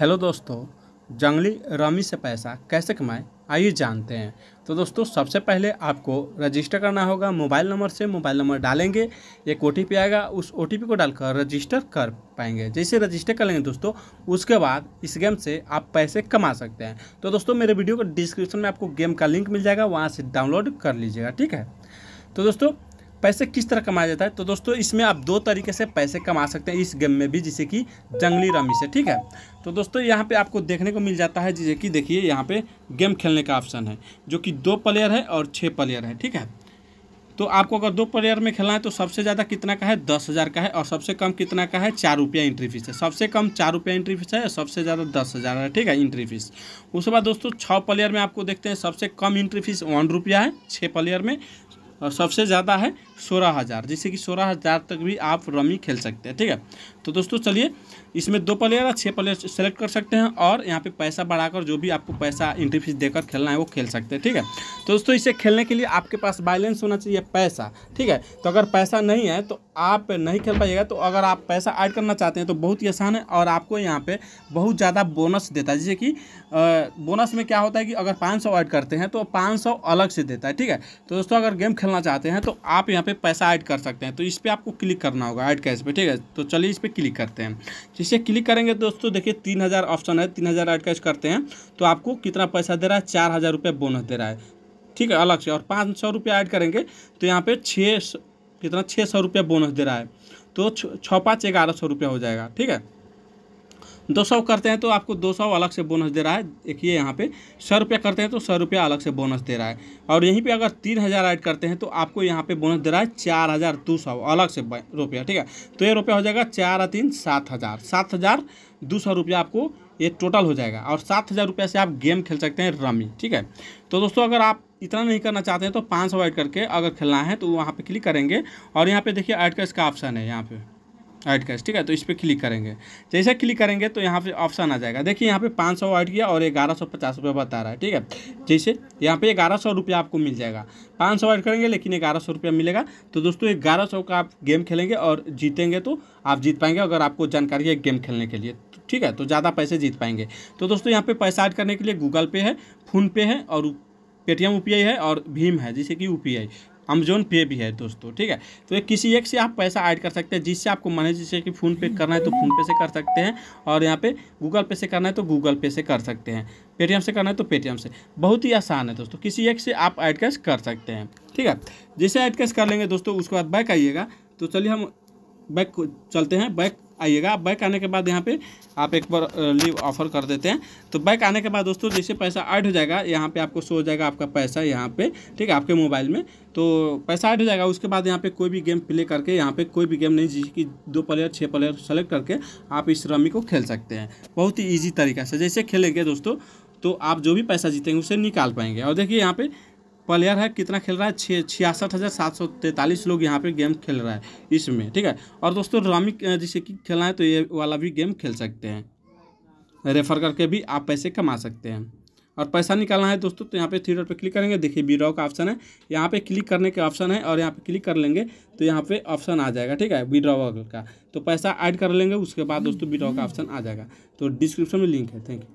hello दोस्तों जंगली rummy से पैसा कैसे कमाएं आइए जानते हैं तो दोस्तों सबसे पहले आपको रजिस्टर करना होगा मोबाइल नंबर से मोबाइल नंबर डालेंगे एक ओ आएगा उस ओ को डालकर रजिस्टर कर पाएंगे जैसे रजिस्टर कर लेंगे दोस्तों उसके बाद इस गेम से आप पैसे कमा सकते हैं तो दोस्तों मेरे वीडियो के डिस्क्रिप्शन में आपको गेम का लिंक मिल जाएगा वहाँ से डाउनलोड कर लीजिएगा ठीक है तो दोस्तों पैसे किस तरह कमाया जाता है तो दोस्तों इसमें आप दो तरीके से पैसे कमा सकते हैं इस गेम में भी जैसे कि जंगली रमी से ठीक है तो दोस्तों यहाँ पे आपको देखने को मिल जाता है जैसे कि देखिए यहाँ पे गेम खेलने का ऑप्शन है जो कि दो प्लेयर है और छः प्लेयर है ठीक है तो आपको अगर दो प्लेयर में खेलना है तो सबसे ज़्यादा कितना का है दस हज़ार का है और सबसे कम कितना का है चार रुपया इंट्री फीस है सबसे कम चार रुपया इंट्री फीस है और सबसे ज़्यादा दस हज़ार है ठीक है इंट्री फीस उसके बाद दोस्तों छः प्लेयर में आपको देखते हैं सबसे कम इंट्री फीस वन रुपया है छः प्लेयर में और सबसे ज़्यादा है सोलह हज़ार जिससे कि सोलह हज़ार तक भी आप रमी खेल सकते हैं ठीक है तो दोस्तों चलिए इसमें दो प्लेयर और छः प्लेयर सेलेक्ट कर सकते हैं और यहाँ पे पैसा बढ़ाकर जो भी आपको पैसा इंट्री फीस देकर खेलना है वो खेल सकते हैं ठीक है तो दोस्तों इसे खेलने के लिए आपके पास बैलेंस होना चाहिए पैसा ठीक है तो अगर पैसा नहीं है तो आप नहीं खेल पाइएगा तो अगर आप पैसा ऐड करना चाहते हैं तो बहुत ही आसान है और आपको यहाँ पर बहुत ज़्यादा बोनस देता है जैसे कि बोनस में क्या होता है कि अगर पाँच ऐड करते हैं तो पाँच अलग से देता है ठीक है तो दोस्तों अगर गेम खेलना चाहते हैं तो आप यहाँ पे पैसा ऐड कर सकते हैं तो इस पर आपको क्लिक करना होगा ऐड कैश पे ठीक है तो चलिए इस पर क्लिक करते हैं जिसे क्लिक करेंगे दोस्तों देखिए तीन हज़ार ऑप्शन है तीन हज़ार ऐड कैश करते हैं तो आपको कितना पैसा दे रहा है चार हज़ार रुपये बोनस दे रहा है ठीक है अलग से और पाँच सौ रुपये ऐड करेंगे तो यहाँ पे छः कितना छः सौ रुपये बोनस दे रहा है तो छः पाँच ग्यारह सौ रुपये हो जाएगा ठीक है दो सौ करते हैं तो आपको दो सौ अलग से बोनस दे रहा है देखिए यहाँ पे सौ रुपया करते हैं तो सौ रुपया अलग से बोनस दे रहा है और यहीं पे अगर तीन हज़ार ऐड करते हैं तो आपको यहाँ पे बोनस दे रहा है चार हज़ार दो सौ अलग से रुपया ठीक है तो ये रुपया हो जाएगा चार तीन सात हज़ार सात हज़ार दो सौ रुपया आपको ये टोटल हो जाएगा और सात हज़ार रुपया से आप गेम खेल सकते हैं रमी ठीक है तो दोस्तों अगर आप इतना नहीं करना चाहते हैं तो पाँच सौ ऐड करके अगर खेलना है तो वहाँ पर क्लिक करेंगे और यहाँ पर देखिए ऐड का इसका ऑप्शन है यहाँ पर ऐड कैश ठीक है तो इस पर क्लिक करेंगे जैसे क्लिक करेंगे तो यहाँ पे ऑप्शन आ जाएगा देखिए यहाँ पे पाँच सौ ऐड किया और ग्यारह सौ पचास रुपये बता रहा है ठीक है जैसे यहाँ पे ग्यारह सौ रुपया आपको मिल जाएगा पाँच सौ ऐड करेंगे लेकिन ग्यारह सौ रुपया मिलेगा तो दोस्तों ग्यारह सौ का आप गेम खेलेंगे और जीतेंगे तो आप जीत पाएंगे अगर आपको जानकारी है गेम खेलने के लिए ठीक है तो ज़्यादा पैसे जीत पाएंगे तो दोस्तों यहाँ पर पैसा ऐड करने के लिए गूगल पे है फ़ोनपे है और पेटीएम यू है और भीम है जैसे कि यू अमेजोन पे भी है दोस्तों ठीक है तो एक किसी एक से आप पैसा ऐड कर सकते हैं जिससे आपको माने जैसे कि फ़ोन पे करना है तो फ़ोनपे से कर सकते हैं और यहाँ पे गूगल पे से करना है तो गूगल पे से कर सकते हैं पेटीएम से करना है तो पेटीएम से बहुत ही आसान है दोस्तों किसी एक से आप ऐड कैश कर सकते हैं ठीक है जैसे ऐड कैश कर लेंगे दोस्तों उसके बाद बैक आइएगा तो चलिए हम बैक चलते हैं बैक आइएगा बैक आने के बाद यहाँ पे आप एक बार लीव ऑफर कर देते हैं तो बैक आने के बाद दोस्तों जैसे पैसा ऐड हो जाएगा यहाँ पे आपको शो हो जाएगा आपका पैसा यहाँ पे ठीक है आपके मोबाइल में तो पैसा ऐड हो जाएगा उसके बाद यहाँ पे कोई भी गेम प्ले करके यहाँ पे कोई भी गेम नहीं जिसकी कि दो प्लेयर छः प्लेयर सेलेक्ट करके आप इस रमी को खेल सकते हैं बहुत ही ईजी तरीका से जैसे खेलेंगे दोस्तों तो आप जो भी पैसा जीतेंगे उसे निकाल पाएंगे और देखिए यहाँ पर प्लेयर है कितना खेल रहा है छियासठ हज़ार सात सौ तैंतालीस लोग यहाँ पे गेम खेल रहा है इसमें ठीक है और दोस्तों रामी जिसे कि खेलना है तो ये वाला भी गेम खेल सकते हैं रेफर करके भी आप पैसे कमा सकते हैं और पैसा निकालना है दोस्तों तो यहाँ पे थ्री पे क्लिक करेंगे देखिए विड्रॉ का ऑप्शन है यहाँ पे क्लिक करने के ऑप्शन है और यहाँ पे क्लिक कर लेंगे तो यहाँ पे ऑप्शन आ जाएगा ठीक है विड्रॉ का तो पैसा ऐड कर लेंगे उसके बाद दोस्तों विड्रॉ का ऑप्शन आ जाएगा तो डिस्क्रिप्शन में लिंक है थैंक यू